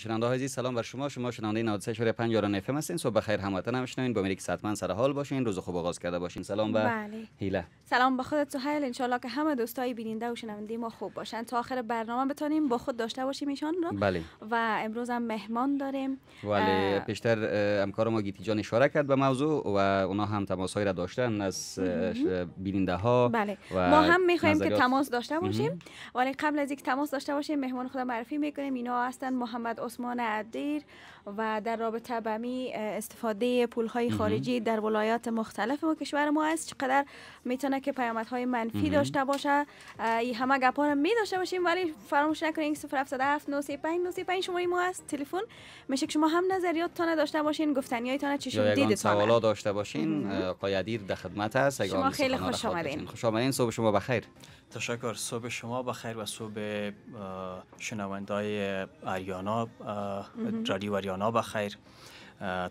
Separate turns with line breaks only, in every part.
شنونده های سلام بر شما شما شنونده 93.5 یاران اف ام هستین صبح بخیر هموطن هم شنوین با مریک حتما سر حال باشین روز خوب آغاز کرده باشین سلام و بله. هیله
سلام به خودت سهیل ان که همه دوستای بیننده و شنونده ما خوب باشن تا آخر برنامه بتونیم با خود داشته باشیم ایشان رو بله. و امروز هم مهمان داریم بله اه...
پیشتر همکار ما گیتی جان اشاره کرد به موضوع و اونا هم تماس را داشتن از بیننده ها بله. و ما هم میخوایم خوایم که تماس
داشته باشیم ولی قبل از اینکه تماس داشته باشیم مهمان خود معرفی میکنیم اینا هستن محمد آسمان عدیر و در رابطه به می استفاده های خارجی در ولایات مختلف ما کشور ما است چقدر میتونه که های منفی داشته باشه این همه گپا رو می داشته باشیم ولی فراموش نکنید 935 شماره ما است تلفن میشه که شما هم نظریات تانه داشته باشین گفتنی تانه چی شد دیدتان سوالا
داشته باشین قایدیر در خدمت است شما خیلی خوش آمدین خوش آمدین صبح شما بخیر تشکر صبح شما بخیر و صبح شنوندای اریانا رادیو وریانا بخیر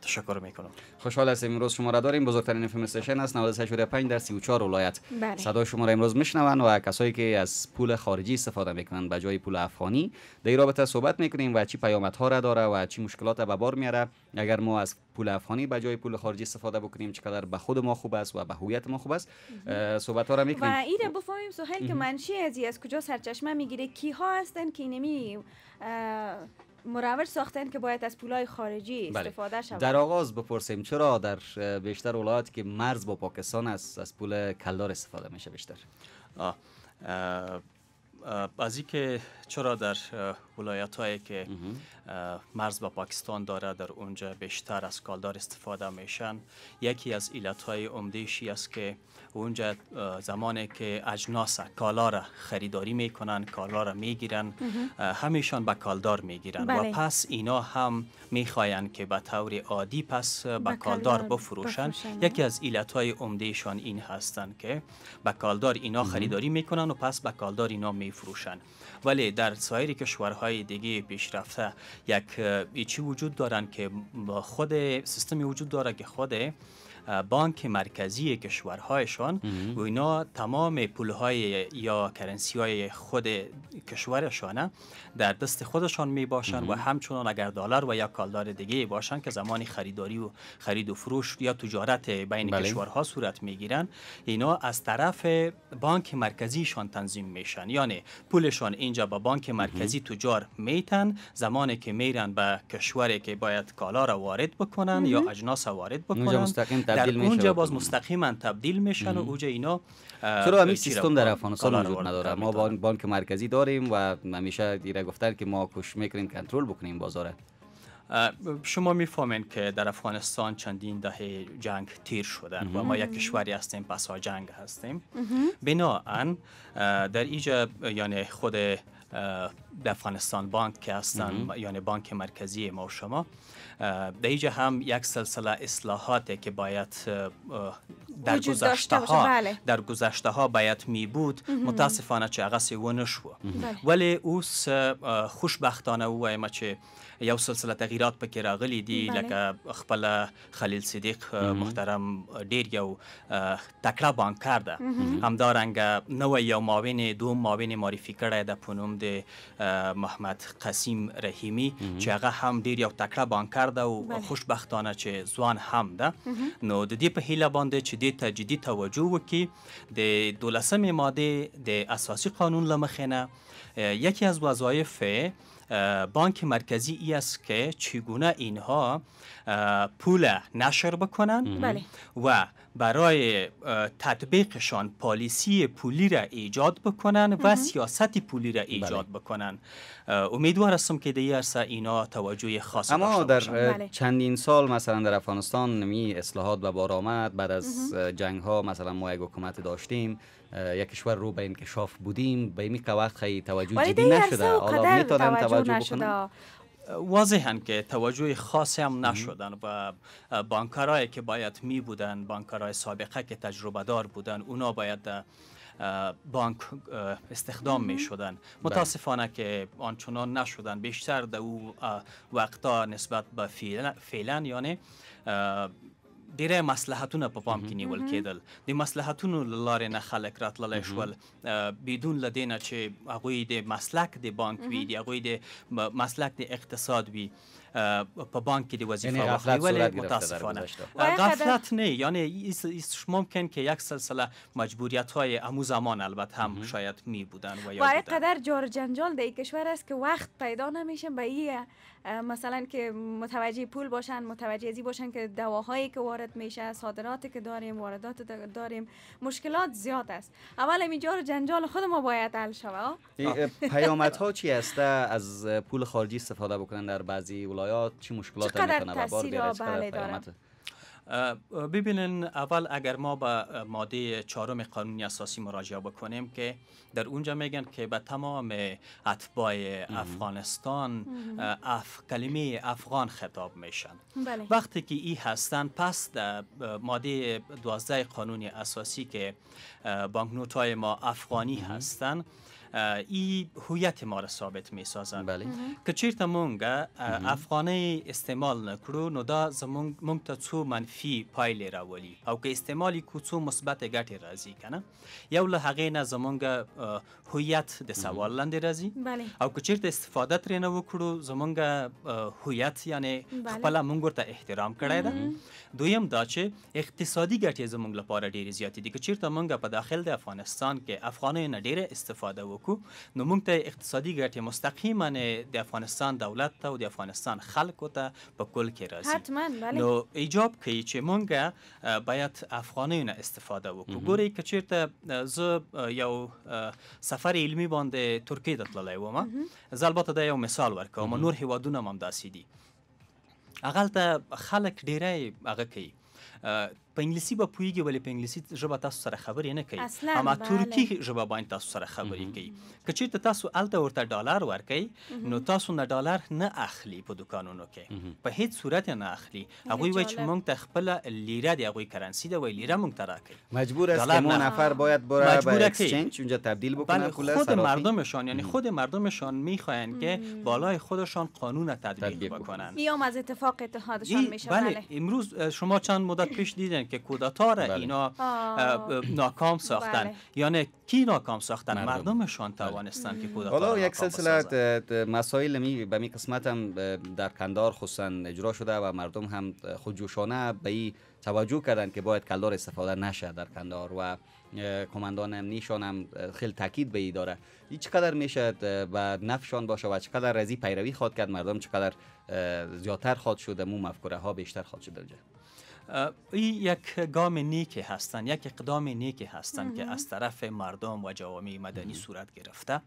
تشکر میکنم خوشحال هستیم امروز شما را داریم بزرگترین فیلم استیشن است 98.5 در 34 ولایت بله. صدا شما را امروز میشنون و کسایی که از پول خارجی استفاده میکنن به جای پول افغانی در رابطه صحبت میکنیم و چی ها را داره و چی مشکلات به بار میاره اگر ما از پول افغانی به جای پول خارجی استفاده بکنیم چقدر به خود ما خوب است و به هویت ما خوب است صحبت ها را میکنیم و ایره
بفهمیم سهیل که منشی از از کجا سرچشمه میگیره کی ها هستن که اینمی مروج ساختن که باید از پولای خارجی بله. استفاده شود در
آغاز بپرسیم چرا در بیشتر ولایات که مرز با پاکستان است از پول کلدار استفاده میشه بیشتر از که چرا در ولایت هایی که
مرز با پاکستان داره در اونجا بیشتر از کالدار استفاده میشن یکی از علت های عمدهشی است که اونجا زمانی که اجناس کالا را خریداری میکنن کالا را میگیرن همیشان با کالدار میگیرن و بله. پس اینا هم میخواین که به طور عادی پس با کالدار بفروشن. یکی از علت های عمدهشان این هستند که با کالدار اینا خریداری میکنن و پس با کالدار اینا می میفروشند ولی در سایر کشورهای دیگه پیشرفته یک چی وجود دارن که خود سیستمی وجود داره که خود بانک مرکزی کشورهایشان و اینا تمام پولهای یا کرنسی های خود کشورشان در دست خودشان می باشند و همچنان اگر دلار و یا کالدار دیگه باشن که زمان خریداری و خرید و فروش یا تجارت بین بله. کشورها صورت می گیرن اینا از طرف بانک مرکزیشان تنظیم میشن یعنی پولشان اینجا به بانک مرکزی تجار میتن زمانی که میرن به کشوری که باید کالا را وارد بکنن یا اجناس وارد بکنن تبدیل اونجا باز مستقیما تبدیل میشن و اینا چرا همین سیستم در افغانستان وجود نداره ما
بانک مرکزی داریم و همیشه دیره گفتن که ما کوشش میکنیم کنترل بکنیم بازاره
شما میفهمین که در افغانستان چندین دهه جنگ تیر شدن و ما یک کشوری هستیم پسا جنگ هستیم بناهن در اینجا یعنی خود د افغانستان بانک هستن یعنی بانک مرکزی ما و شما در اینجا هم یک سلسله اصلاحاتی که باید در گذشته ها بله. در گذشته ها باید می بود متاسفانه چه اغسی و نشو ولی اوس خوشبختانه و یو سلسله تغیرات پکې راغلي دي لکه خپل خلیل صدیق محترم ډیر یو تکړه بانکار ده همدارنګ نو یو معاون دوم معاون معرفي کړی د پونوم د محمد قسیم رحیمی چې هغه هم ډیر یو تکړه بانکار ده او خوشبختانه چې ځوان هم ده نو د دې په هیله باندې چې د تجدید توجه وکړي د 12 ماده د اساسي قانون لمخنه یکی از وظایف بانک مرکزی ای است که چگونه اینها پول نشر بکنن بله. و برای تطبیقشان پالیسی پولی را ایجاد بکنن و سیاست پولی را ایجاد بله. بکنن امیدوار هستم که دیگه ارسا اینا توجه خاص اما در بله.
چندین سال مثلا در افغانستان می اصلاحات و بارآمد بعد از جنگ ها مثلا ما یک حکومت داشتیم یک کشور رو به انکشاف بودیم به این وقت خیلی توجه جدی نشده حالا میتونم توجه, توجه بکنم
واضحن که توجه خاصی هم نشدن و بانکرایی که باید می بودن بانکرای سابقه که تجربه دار بودن اونا باید بانک استخدام می شدن بله. متاسفانه که آنچنان نشدن بیشتر در او وقتا نسبت به فعلا یعنی ډیره مصلحتونه په پا پام کې نیول کېدل د مصلحتونو لاره نه خلک راتللی شول بدون لدینه چې هغه د مسلک د بانک وی دی هغه د مسلک د اقتصاد وی په بانک کې د وظیفه واخلي ولی متاسفانه غفلت نه یعنی ممکن که یک سلسله مجبوریت های امو زمان البته هم شاید می بودن و یا قدر
جار جنجال در کشور است که وقت پیدا نمیشه به مثلا که متوجه پول باشن متوجه ازی باشن که دواهایی که وارد میشه صادراتی که داریم واردات داریم مشکلات زیاد است اول اینجا رو جنجال خود ما باید حل
پیامت ها چی هسته از پول خارجی استفاده بکنن در بعضی ولایات چی مشکلات میتونه
ببینین اول اگر ما به ماده چهارم قانون اساسی مراجعه بکنیم که در اونجا میگن که به تمام اتباع افغانستان اف کلمه افغان خطاب میشن بله. وقتی که ای هستن پس ماده دوازده قانون اساسی که بانکنوت های ما افغانی هستن ای هویت ما را ثابت می سازد بله. که چیرته مونږ افغانه استعمال نکړو نو دا زمونږ مونږ ته څو منفي پایلې راولي او که استعمال کو څو مثبت ګټې راځي کنه یو له هغې نه زمونږ هویت د سوال لاندې راځي بله. او که چیرته استفاده ترې نه وکړو زمونږ هویت یعنی خپل مونږ ته احترام کړی ده دویم دا چې اقتصادي ګټې زمونږ لپاره ډېرې زیاتې دي که چیرته مونږ په داخل د افغانستان کې افغانۍ نه ډېره استفاده وکړو وکړو نو موږ ته اقتصادي ګټې مستقیما د افغانستان دولت ته او د افغانستان خلکو ته په کل کې
راځي نو
ایجاب کوي چې موږ باید افغانیونه استفاده وکړو ګوري که چیرته زه یو سفر علمی باندې ترکیه ته تللی وم زه البته دا یو مثال ورکوم نور هیوادونه هم داسې دي هغلته خلک ډیری هغه کوي په انګلیسي به پویږي ولې په انګلیسي ژبه تاسو سره خبرې نه کوي اما ترکی ژبه باندې تاسو سره خبرې کوي که چیرته تاسو الته ورته ډالر ورکړي نو تاسو نه ډالر نه اخلي په دکانونو کې په هیڅ صورت نه اخلي هغه وایي چې مونږ ته خپل لیره دی هغه کرنسی دی وای لیره مونږ ته راکړي
مجبور است که ما نفر باید بره به اکسچنج اونجا تبدیل بکنه پول خود
مردمشان یعنی خود مردمشان میخواین که بالای خودشان قانون تطبیق بکنن
یا از اتفاق اتحادشان میشه بله
امروز شما چند مدت پیش دیدن که کودتا را بله. اینا ناکام ساختن بله. یعنی کی ناکام ساختن مردم. مردمشان بله. توانستن بله. که کودتا حالا یک
سلسله مسائل می به می قسمت هم در کندار خصوصا اجرا شده و مردم هم خودجوشانه به این توجه کردن که باید کلدار استفاده نشه در کندار و کماندان نیشان هم خیلی تاکید به ای داره این چقدر میشد و نفشان باشه و چقدر رزی پیروی خواد کرد مردم چقدر زیادتر خواد شده مو مفکوره ها بیشتر خواد شده این یک
گام نیکی هستند یک اقدام نیکی هستند که از طرف مردم و جوامع مدنی صورت گرفته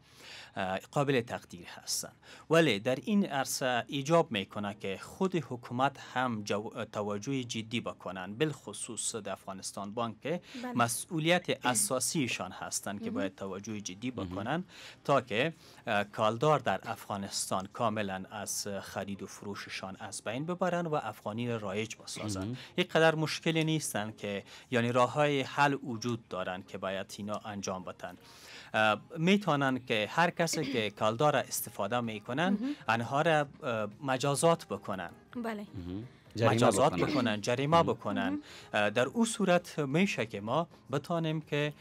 قابل تقدیر هستند ولی در این عرصه ایجاب میکنه که خود حکومت هم توجه جدی بکنن بالخصوص در افغانستان بانک که بله. مسئولیت اساسیشان هستند که باید توجه جدی بکنن تا که کالدار در افغانستان کاملا از خرید و فروششان از بین ببرن و افغانی رایج بسازن قدر مشکلی نیستن که یعنی راه های حل وجود دارن که باید اینا انجام بتن میتونن که هر کسی که کالدار استفاده میکنن انها را مجازات بکنن بله مجازات بکنن جریمه بکنن در او صورت میشه که ما بتانیم که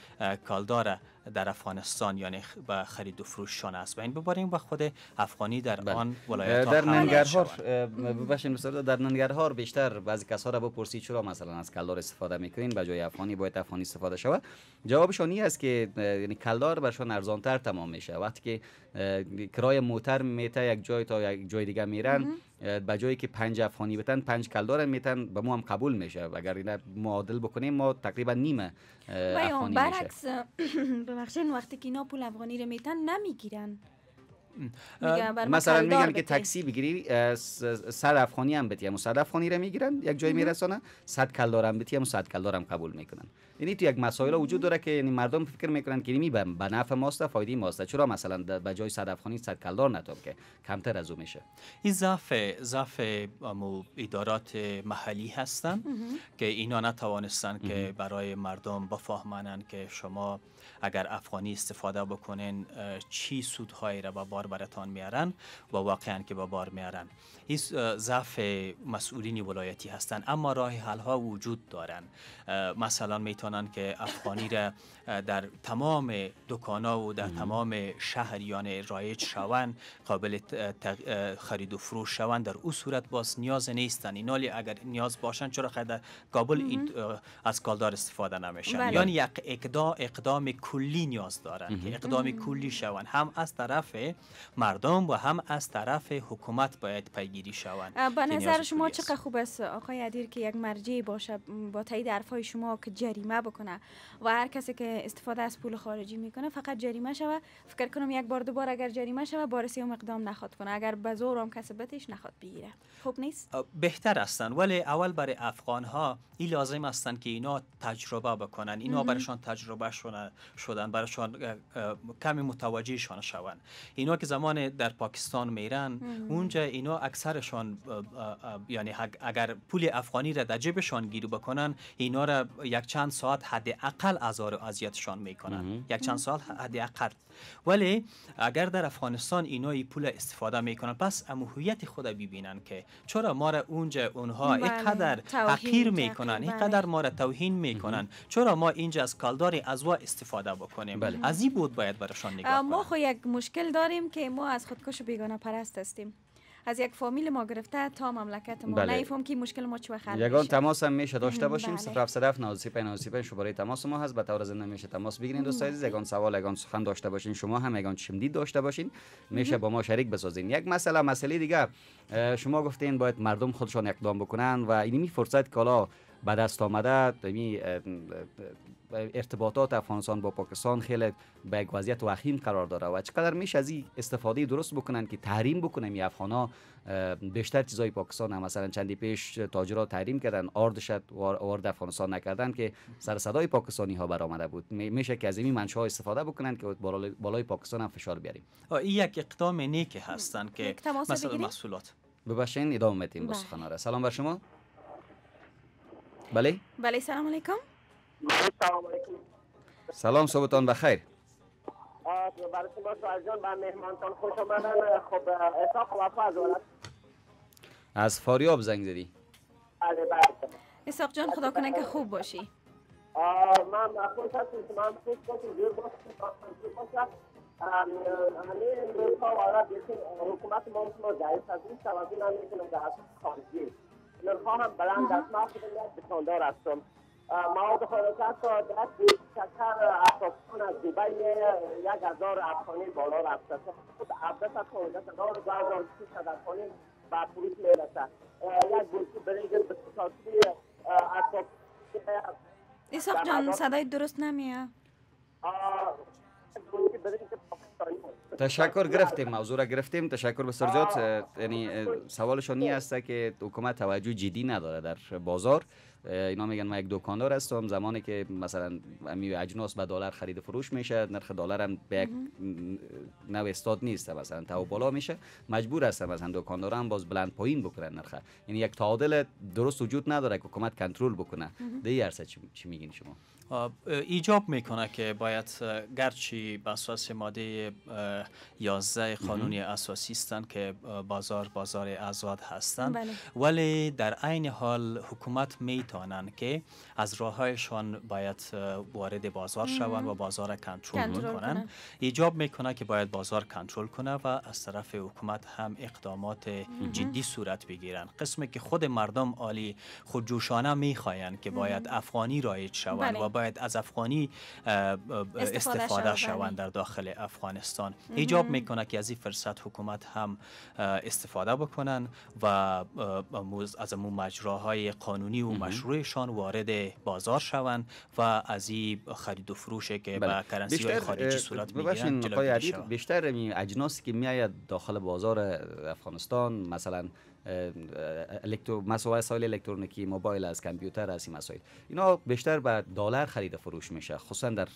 کالدار در افغانستان یعنی
با خرید و فروششان است و این بباریم و خود افغانی در بله. آن ولایت در ننگرهار ببخشید مثلا در ننگرهار بیشتر بعضی کسا را بپرسید چرا مثلا از کلدار استفاده میکنین به جای افغانی باید افغانی استفاده شود جوابشان این است که یعنی کلدار برشان ارزان تر تمام میشه وقتی که کرای موتر میته یک جای تا یک جای دیگه میرن به جایی که پنج افغانی بتن پنج کلدار میتن به ما هم قبول میشه اگر اینا معادل بکنیم ما تقریبا نیمه افغانی میشه
ببخشین وقتی که اینا پول افغانی رو میتن نمیگیرن
مثلا میگن که تاکسی بگیری صد افغانی هم بتیم صد افغانی را میگیرن یک جای میرسانن صد کلدار هم بتیم صد کلدار هم قبول میکنن یعنی تو یک مسائل وجود داره که یعنی مردم فکر میکنن که یعنی به نفع ماست فایده ماست چرا مثلا به جای صد افغانی صد کلدار نتاب که کمتر از او میشه این ضعف ضعف ادارات محلی هستن که اینا نتوانستن
که برای مردم بفهمانن که شما اگر افغانی استفاده بکنین چی سودهایی را با بار براتان میارن و واقعا که به بار میارن این ضعف مسئولین ولایتی هستند اما راه حل ها وجود دارن مثلا میتونن که افغانی را در تمام دکانا و در تمام شهریان رایج شوند قابل خرید و فروش شوند در او صورت باز نیاز نیستن اینالی اگر نیاز باشن چرا در کابل این از کالدار استفاده نمیشن بله. یعنی یک اقدام اقدام کلی نیاز دارن که اقدام کلی شوند هم از طرف مردم و هم از طرف حکومت باید پیگیری شوند به نظر شما
چقدر خوب است آقای ادیر که یک مرجع باشه با تایید حرفای شما که جریمه بکنه و هر کسی که استفاده از پول خارجی میکنه فقط جریمه شوه فکر کنم یک بار دو بار اگر جریمه شوه بارسی سیوم اقدام نخواد کنه اگر به زور هم کسبتش نخواد بگیره خوب نیست
بهتر هستن ولی اول برای افغان ها این لازم هستن که اینا تجربه بکنن اینا برایشان تجربه شدن برایشان کمی متوجهشان شون اینا که زمان در پاکستان میرن اونجا اینا اکثرشان یعنی اگر پول افغانی را در جیبشان گیر بکنن اینا را یک چند ساعت حداقل از از جنسیتشان میکنن یک چند سال حداقل ولی اگر در افغانستان ای پول استفاده میکنن پس امو هویت خود ببینن که چرا ما را اونجا اونها بله، اینقدر حقیر میکنن بله. اینقدر ما را توهین میکنن چرا ما اینجا از کالدار ازوا استفاده بکنیم بله. از این بود باید برشان نگاه
ما خو یک مشکل داریم که ما از خودکش بیگانه پرست هستیم از یک فامیل ما گرفته تا مملکت ما بله. که مشکل ما چه یگان تماس هم میشه داشته باشیم 0707
بله. 935 شماره تماس ما هست به طور زنده میشه تماس بگیرین دوست عزیز یگان سوال یگان سخن داشته باشین شما هم یگان شمدید داشته باشین میشه با ما شریک بسازین یک مسئله مسئله دیگه شما گفتین باید مردم خودشان اقدام بکنن و اینی فرصت کالا به دست آمده یعنی، ارتباطات افغانستان با پاکستان خیلی به یک وضعیت وخیم قرار داره و چقدر میشه از این استفاده درست بکنن که تحریم بکنن یعنی این بیشتر چیزای پاکستان هم مثلا چندی پیش تاجرا تحریم کردن شد وارد افغانستان نکردن که سر صدای پاکستانی ها برآمده بود میشه که از این منشا استفاده بکنن که بالای پاکستان هم فشار بیاریم این یک اقدام نیکی هستن که مثلا محصولات ادامه میدیم با بله. سلام بر شما بله
بله، سلام علیکم سلام علیکم
سلام، صبحتان بخیر برای شما سوال جان به مهمانتان خوش آمدن خب اساق وفا از ولد از فاریاب زنگ زدی
بله بله اساق جان خدا کنه که خوب باشی من خوش هستم که هم خوش باشم دیر باشم
همه امروز ها وارد حکومت ما ما ضعیف از این سوابی نمیتونه در خارجی نرخها هم بلند است ما خود خودم دکاندار هستم مواد خوراکت تا دست شکر اساسان از دوبای یک هزار افغانی بالا رفته خود عبدت تا عبدت دار بازار هزار سی شد افغانی به فروش
میرسه یک گلتی برنج بسیتاسی اساسی ایساق جان صدای درست نمیه
تشکر گرفتیم موضوع را گرفتیم تشکر بسیار یعنی سوالشان این است که حکومت توجه جدی نداره در بازار اینا میگن ما یک دکاندار هستم زمانی که مثلا امی اجناس به دلار خرید فروش میشه نرخ دلار هم به یک نو استاد نیست مثلا تو بالا میشه مجبور هستم مثلا دکاندارا هم باز بلند پایین بکنن نرخ یعنی یک تعادل درست وجود نداره که حکومت کنترل بکنه دیگه چی میگین شما
ایجاب میکنه که باید گرچه به اساس ماده 11 قانون اساسی هستند که بازار بازار آزاد هستند بله. ولی در عین حال حکومت میتونن که از راههایشان باید وارد بازار شوند و بازار کنترل کنن ایجاب میکنه که باید بازار کنترل کنه و از طرف حکومت هم اقدامات جدی صورت بگیرن قسمی که خود مردم عالی جوشانه میخواین که باید افغانی رایج شوند بله. و باید از افغانی استفاده بله. شوند در داخل افغانستان ایجاب میکنه که از این فرصت حکومت هم استفاده بکنن و از امون مجراهای قانونی و مشروعشان وارد بازار شوند و از این خرید و فروش که بله. به کرنسی خارجی صورت میگیرن
بیشتر اجناسی که میآید داخل بازار افغانستان مثلا الکترو مسائل الکترونیکی موبایل از کامپیوتر از این مسائل اینا بیشتر به دلار خرید و فروش میشه خصوصا در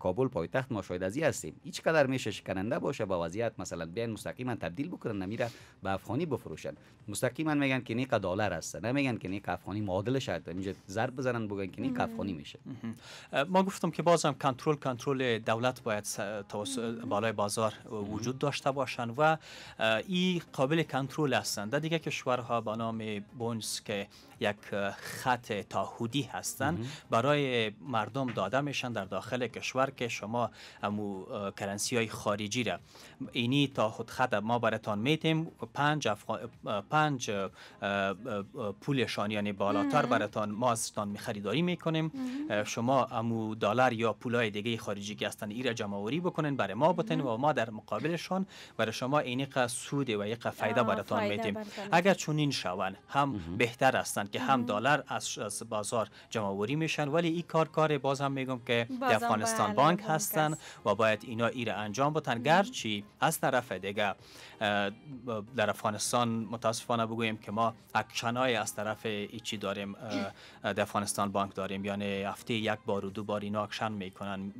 کابل پایتخت ما شاید ازی هستیم هیچ قدر میشه شکننده باشه با وضعیت مثلا بیان مستقیما تبدیل بکنن نمیره به افغانی بفروشن مستقیما میگن که نیک دلار هست نمیگن که نیک افغانی معادل شد اینجا ضرب بزنن بگن که نیک افغانی میشه ما گفتم که بازم کنترل کنترل دولت باید بالای
بازار وجود داشته باشن و این قابل کنترل هستند دیگه کشورها با نام بونس که یک خط تاهودی هستند برای مردم داده میشن در داخل کشور که شما امو کرنسی های خارجی را اینی تا خود خط ما براتان میتیم پنج, پنج پولشان یعنی بالاتر براتان ما ازتان می خریداری میکنیم شما امو دلار یا پولای دیگه خارجی که هستن را جمع آوری بکنین برای ما بتین و ما در مقابلشان برای شما ق سود و یک فایده براتان میتیم اگر چنین شوند هم بهتر هستند که هم دلار از بازار جماوری میشن ولی این کار کار باز هم میگم که افغانستان بله، بانک هستن و باید اینا ایر انجام بدن گرچی از طرف دیگه در افغانستان متاسفانه بگویم که ما اکشنای از طرف ایچی داریم در افغانستان بانک داریم یعنی هفته یک بار و دو بار اینا اکشن میکنن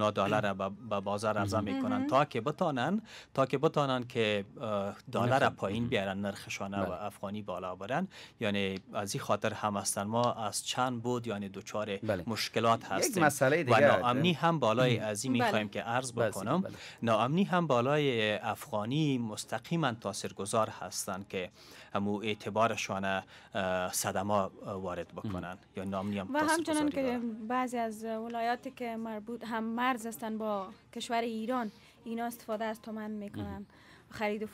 ها دلار به بازار عرضه میکنن تا که بتانن تا که بتانن که دلار پایین بیارن نرخ خشانه بله. و افغانی بالا برن یعنی از این خاطر هم هستن ما از چند بود یعنی دوچار بله. مشکلات هستیم و ناامنی هم بالای این میخوایم بله. که عرض بکنم ناامنی هم بالای افغانی مستقیما تاثیرگذار هستند که همو اعتبارشان صدما وارد بکنن یا ناامنی هم و همچنان
که بعضی از ولایاتی که مربوط هم مرز هستن با کشور ایران اینا استفاده از تومن میکنن خرید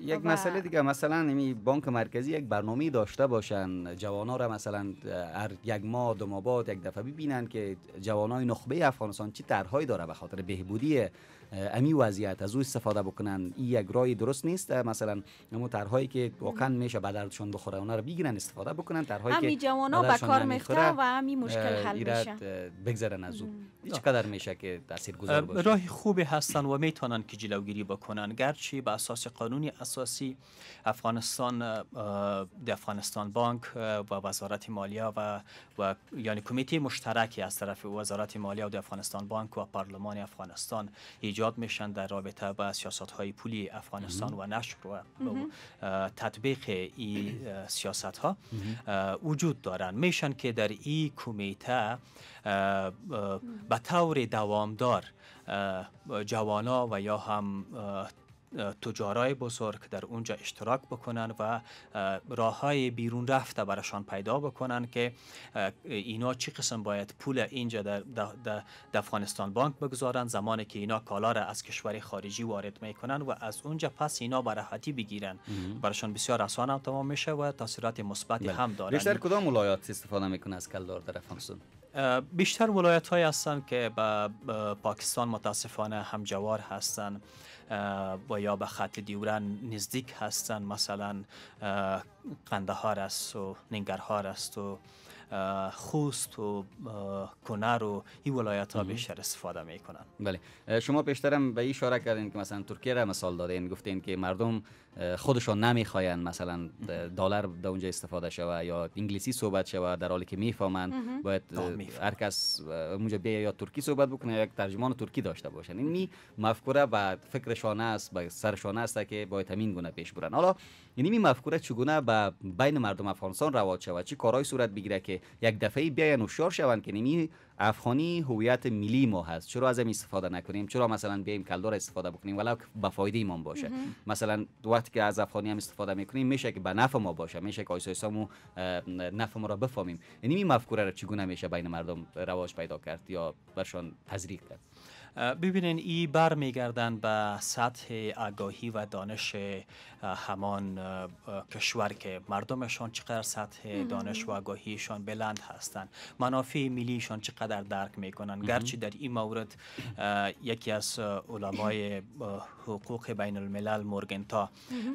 یک مسئله
دیگه مثلا این بانک مرکزی یک برنامه داشته باشن جوانا را مثلا هر یک ماه دو ماه بعد یک دفعه ببینن که جوانای نخبه افغانستان چه طرحهایی داره به خاطر بهبودی امی وضعیت از او استفاده بکنن این یک رای درست نیست مثلا نمو که واقعا میشه به دردشون بخوره اونا رو بگیرن استفاده بکنن طرحهایی که ها به کار میخوره و امی مشکل حل میشه بگذرن از او چقدر میشه که تاثیر گذار باشه راه خوبی
هستن و میتونن که جلوگیری بکنن گرچه به اساس قانونی اساسی افغانستان در افغانستان بانک و وزارت مالیه و, و یعنی کمیته مشترکی از طرف وزارت مالیه و افغانستان بانک و پارلمان افغانستان ایجاد میشن در رابطه با سیاست های پولی افغانستان و نشر و تطبیق این سیاست ها وجود دارن میشن که در این کمیته به طور دوامدار جوانا و یا هم تجارای بزرگ در اونجا اشتراک بکنن و راه های بیرون رفته برشان پیدا بکنن که اینا چی قسم باید پول اینجا در, افغانستان بانک بگذارن زمانی که اینا کالا را از کشور خارجی وارد میکنن و از اونجا پس اینا براحتی بگیرن برشان بسیار آسان هم تمام میشه و تاثیرات مثبتی بله. هم دارند بیشتر
کدام ولایات استفاده میکنه از کلدار در افغانستان
بیشتر ولایت که به پاکستان متاسفانه همجوار هستن. و یا به خط دیوران نزدیک هستند مثلا قندهار است و ننگرهار است و خوست و کنر و این ولایت ها بیشتر استفاده میکنن
بله شما پیشترم به اشاره کردین که مثلا ترکیه را مثال دادین گفتین که مردم خودشان نمیخواین مثلا دلار در اونجا استفاده شوه یا انگلیسی صحبت شوه در حالی که میفهمن باید هر کس اونجا بیا یا ترکی صحبت بکنه یا یک ترجمان ترکی داشته باشن این می مفکوره و فکرشان است به سرشان است که باید همین گونه پیش برن حالا یعنی می مفکوره چگونه به بین مردم افغانستان رواج شود چی کارهای صورت بگیره که یک دفعه بیاین هوشیار شوند که نمی افغانی هویت ملی ما هست چرا از این استفاده نکنیم چرا مثلا بیایم کلدار استفاده بکنیم ولو به فایده ایمان باشه مثلا وقتی که از افغانی هم استفاده میکنیم میشه که به نفع ما باشه میشه که آیسایسامو نفع ما را بفهمیم یعنی این مفکوره را چگونه میشه بین مردم رواج پیدا کرد یا برشان تزریق کرد ببینین
ای گردن به سطح آگاهی و دانش همان کشور که مردمشان چقدر سطح دانش و آگاهیشان بلند هستند منافع ملیشان چقدر درک میکنن گرچه در این مورد یکی از علمای حقوق بین الملل مورگنتا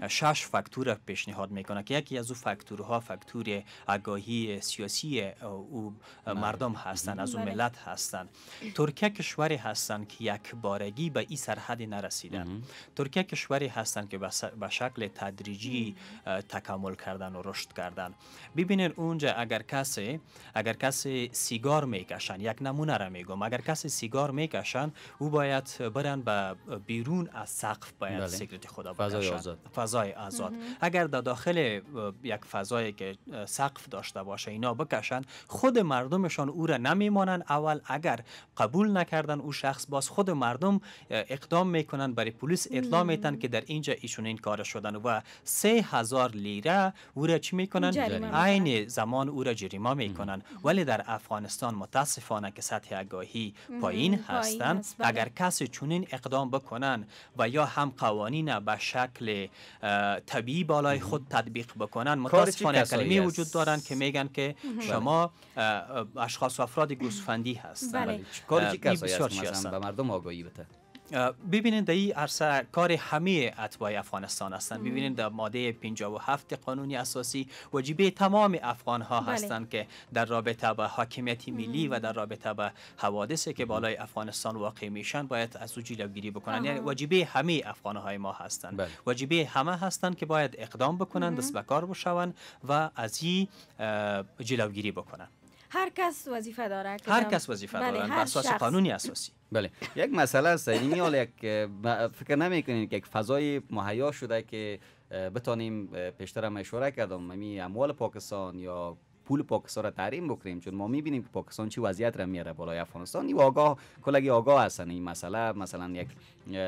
شش فاکتور پیشنهاد میکنه که یکی از او فاکتورها فاکتور آگاهی سیاسی او بله. مردم هستند از اون بله. ملت هستند ترکیه کشوری هستند یک بارگی به این سرحد نرسیدن ترکیه کشوری هستند که به شکل تدریجی تکامل کردن و رشد کردن ببینن اونجا اگر کسی اگر کسی سیگار میکشن یک نمونه را میگم اگر کسی سیگار میکشن او باید برن به بیرون از سقف باید بله. سیگرت خدا بکشن فضای آزاد, اگر در داخل یک فضایی که سقف داشته باشه اینا بکشن خود مردمشان او را نمیمانن اول اگر قبول نکردن او شخص با خود مردم اقدام میکنن برای پلیس اطلاع میتن که در اینجا ایشون این کار شدن و سه هزار لیره او را چی میکنن عین زمان او را جریما میکنن ولی در افغانستان متاسفانه که سطح آگاهی پایین هستن بله. اگر کسی چنین اقدام بکنن و یا هم قوانین به شکل طبیعی بالای خود تطبیق بکنن متاسفانه کلمه وجود دارن که میگن که شما اشخاص و افراد گوسفندی هستن بله. بله. کار کسایی هستن
مردم آگاهی بده
ببینید در این عرصه کار همه اتباع افغانستان هستند ببینید در ماده 57 قانونی اساسی وجیبه تمام افغان ها بله. هستند که در رابطه با حاکمیت ملی و در رابطه با حوادثی که بالای افغانستان واقع میشن باید از او جلوگیری بکنن یعنی وجیبه همه افغان های ما هستند بله. وجیبه همه هستند که باید اقدام بکنند دست به کار بشوند و از این جلوگیری بکنن
هر کس وظیفه داره هر کس وظیفه بله، اساس قانونی
اساسی بله یک مسئله است یعنی این اول یک فکر نمیکنید که یک فضای مهیا شده که بتانیم پیشتر مشوره کردم امی یعنی اموال پاکستان یا پول پاکستان را تحریم بکنیم چون ما میبینیم که پاکستان چی وضعیت را میاره بالای افغانستان و آگاه کلگی آگاه هستن این مسئله مثلا یک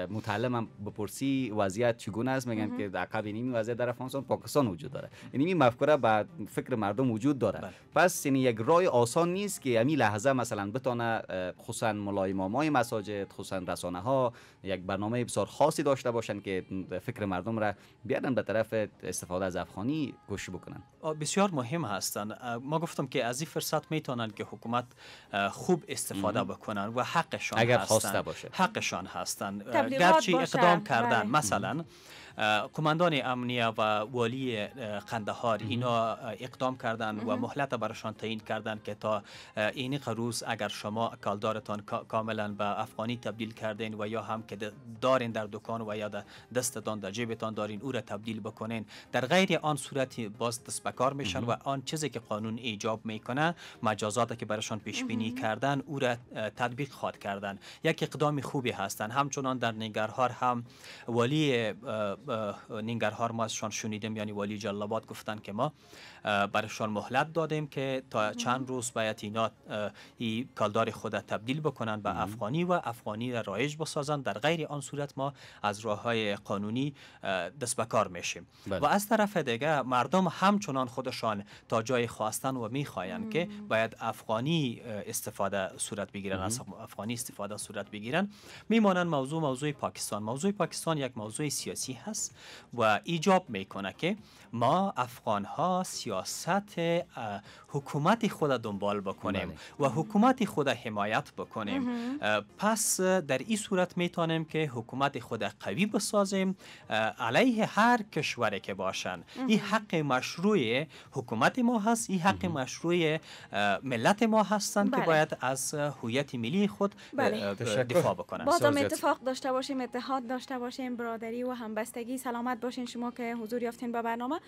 متعلم هم بپرسی وضعیت چگونه است میگن که عقب این وضعیت در افغانستان پاکستان وجود داره یعنی این مفکوره به فکر مردم وجود داره بله. پس این یعنی یک راه آسان نیست که همین یعنی لحظه مثلا بتونه خصوصا ملایمامای مساجد خصوصا رسانه ها یک برنامه بسیار خاصی داشته باشند که فکر مردم را بیارن به طرف استفاده از افغانی گوش بکنن
بسیار مهم هستن ما گفتم که از این فرصت میتونن که حکومت خوب استفاده بکنن و حقشان اگر هستن. باشه حقشان هستن گرچه اقدام کردن بله. مثلا کماندان امنیه و والی قندهار اینا اقدام کردن و مهلت برشان تعیین کردن که تا این روز اگر شما کالدارتان کاملا به افغانی تبدیل کردین و یا هم که دارین در دکان و یا دست دستتان در جیبتان دارین او را تبدیل بکنین در غیر آن صورت باز دست بکار میشن و آن چیزی که قانون ایجاب میکنه مجازات که برشان پیش بینی کردن او را تطبیق خواد کردن یک اقدام خوبی هستند همچنان در نگرهار هم والی نینگرهار ما از شنیدیم یعنی والی جلالباد گفتن که ما برشان مهلت دادیم که تا چند روز باید اینا ای کالدار خود تبدیل بکنن به افغانی و افغانی را رایج بسازند در غیر آن صورت ما از راه های قانونی دست به کار میشیم بله. و از طرف دیگه مردم همچنان خودشان تا جای خواستن و میخواین که باید افغانی استفاده صورت بگیرن افغانی استفاده صورت بگیرن میمانند موضوع موضوع پاکستان موضوع پاکستان یک موضوع سیاسی هست و ایجاب میکنه که ما افغان ها سیاست حکومت خود دنبال بکنیم بله. و حکومت خود حمایت بکنیم پس در این صورت میتونیم که حکومت خود قوی بسازیم علیه هر کشوری که باشن این حق مشروع حکومت ما هست این حق مشروع ملت ما هستند که بله. باید از هویت ملی خود بله. دفاع بکنن بازم اتفاق
داشته باشیم اتحاد داشته باشیم برادری و همبستگی سلامت باشین شما که حضور یافتین به برنامه